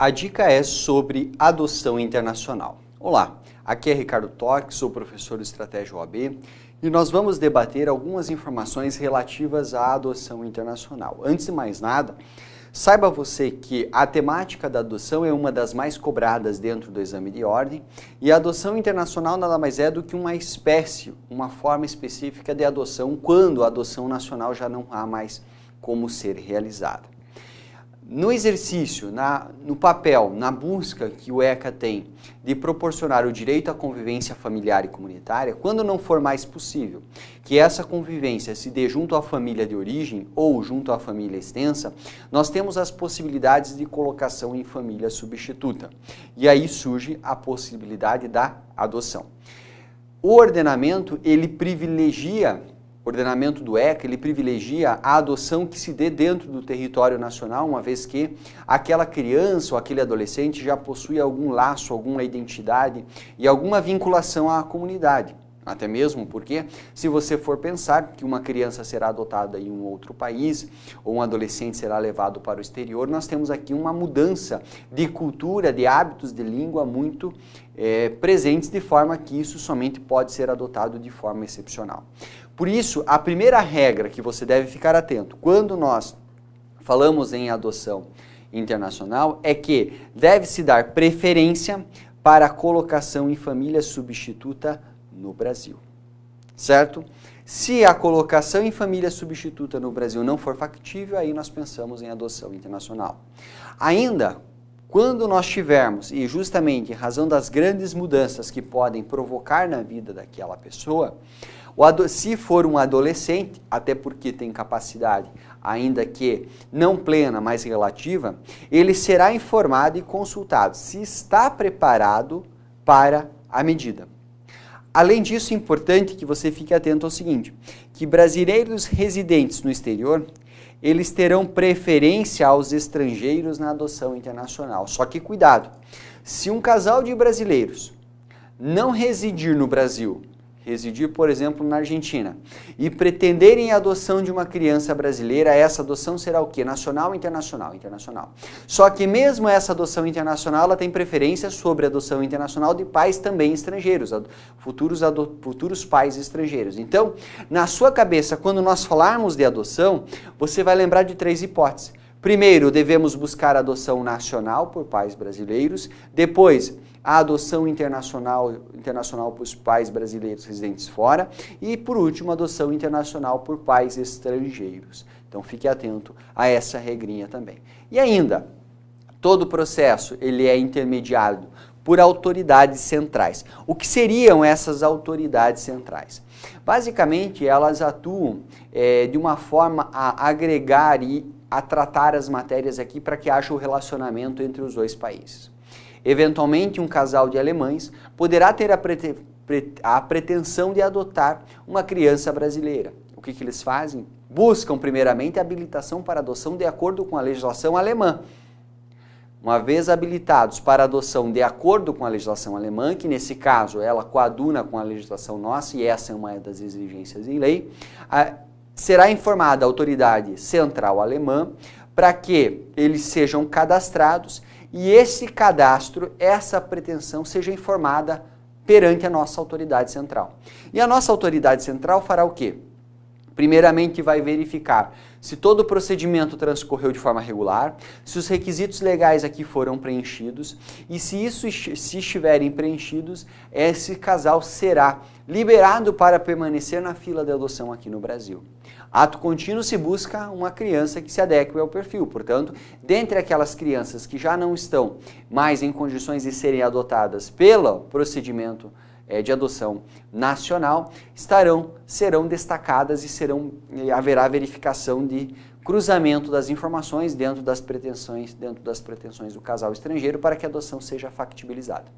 a dica é sobre adoção internacional. Olá, aqui é Ricardo Torque, sou professor do Estratégia OAB e nós vamos debater algumas informações relativas à adoção internacional. Antes de mais nada, Saiba você que a temática da adoção é uma das mais cobradas dentro do exame de ordem, e a adoção internacional nada mais é do que uma espécie, uma forma específica de adoção, quando a adoção nacional já não há mais como ser realizada no exercício, na, no papel, na busca que o ECA tem de proporcionar o direito à convivência familiar e comunitária, quando não for mais possível que essa convivência se dê junto à família de origem ou junto à família extensa, nós temos as possibilidades de colocação em família substituta. E aí surge a possibilidade da adoção. O ordenamento ele privilegia o ordenamento do ECA ele privilegia a adoção que se dê dentro do território nacional, uma vez que aquela criança ou aquele adolescente já possui algum laço, alguma identidade e alguma vinculação à comunidade. Até mesmo porque, se você for pensar que uma criança será adotada em um outro país ou um adolescente será levado para o exterior, nós temos aqui uma mudança de cultura, de hábitos, de língua muito é, presentes, de forma que isso somente pode ser adotado de forma excepcional. Por isso, a primeira regra que você deve ficar atento quando nós falamos em adoção internacional é que deve-se dar preferência para a colocação em família substituta no Brasil. Certo? Se a colocação em família substituta no Brasil não for factível, aí nós pensamos em adoção internacional. Ainda, quando nós tivermos, e justamente em razão das grandes mudanças que podem provocar na vida daquela pessoa, o se for um adolescente, até porque tem capacidade, ainda que não plena, mas relativa, ele será informado e consultado se está preparado para a medida. Além disso, é importante que você fique atento ao seguinte, que brasileiros residentes no exterior, eles terão preferência aos estrangeiros na adoção internacional. Só que cuidado, se um casal de brasileiros não residir no Brasil residir, por exemplo, na Argentina, e pretenderem a adoção de uma criança brasileira, essa adoção será o quê? Nacional, internacional, internacional. Só que mesmo essa adoção internacional, ela tem preferência sobre a adoção internacional de pais também estrangeiros, futuros, futuros pais estrangeiros. Então, na sua cabeça, quando nós falarmos de adoção, você vai lembrar de três hipóteses. Primeiro, devemos buscar adoção nacional por pais brasileiros, depois, a adoção internacional, internacional por pais brasileiros residentes fora e, por último, a adoção internacional por pais estrangeiros. Então, fique atento a essa regrinha também. E ainda, todo o processo ele é intermediado por autoridades centrais. O que seriam essas autoridades centrais? Basicamente, elas atuam é, de uma forma a agregar e a tratar as matérias aqui para que haja o relacionamento entre os dois países. Eventualmente, um casal de alemães poderá ter a, prete, a pretensão de adotar uma criança brasileira. O que, que eles fazem? Buscam, primeiramente, habilitação para adoção de acordo com a legislação alemã. Uma vez habilitados para adoção de acordo com a legislação alemã, que nesse caso ela coaduna com a legislação nossa, e essa é uma das exigências em lei, será informada a autoridade central alemã para que eles sejam cadastrados e esse cadastro, essa pretensão seja informada perante a nossa autoridade central. E a nossa autoridade central fará o quê? Primeiramente, vai verificar se todo o procedimento transcorreu de forma regular, se os requisitos legais aqui foram preenchidos e se isso se estiverem preenchidos, esse casal será liberado para permanecer na fila de adoção aqui no Brasil. Ato contínuo se busca uma criança que se adeque ao perfil, portanto, dentre aquelas crianças que já não estão mais em condições de serem adotadas pelo procedimento é, de adoção nacional estarão, serão destacadas e serão, eh, haverá verificação de cruzamento das informações dentro das pretensões, dentro das pretensões do casal estrangeiro para que a adoção seja factibilizada.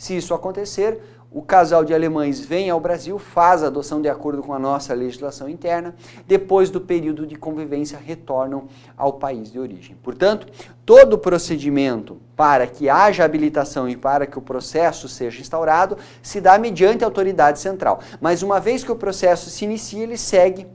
Se isso acontecer, o casal de alemães vem ao Brasil, faz a adoção de acordo com a nossa legislação interna, depois do período de convivência retornam ao país de origem. Portanto, todo o procedimento para que haja habilitação e para que o processo seja instaurado se dá mediante a autoridade central. Mas uma vez que o processo se inicia, ele segue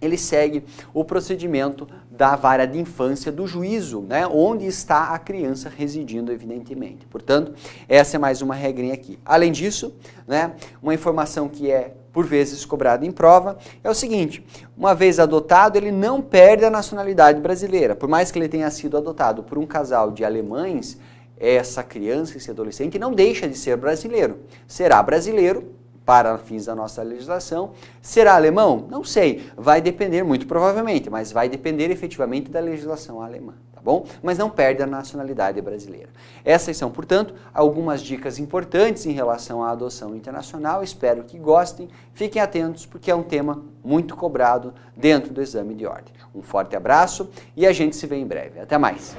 ele segue o procedimento da vara de infância do juízo, né, onde está a criança residindo, evidentemente. Portanto, essa é mais uma regrinha aqui. Além disso, né, uma informação que é por vezes cobrada em prova é o seguinte: uma vez adotado, ele não perde a nacionalidade brasileira, por mais que ele tenha sido adotado por um casal de alemães. Essa criança, esse adolescente, não deixa de ser brasileiro. Será brasileiro para fins da nossa legislação. Será alemão? Não sei, vai depender muito provavelmente, mas vai depender efetivamente da legislação alemã. Tá bom? Mas não perde a nacionalidade brasileira. Essas são, portanto, algumas dicas importantes em relação à adoção internacional. Espero que gostem. Fiquem atentos, porque é um tema muito cobrado dentro do exame de ordem. Um forte abraço e a gente se vê em breve. Até mais!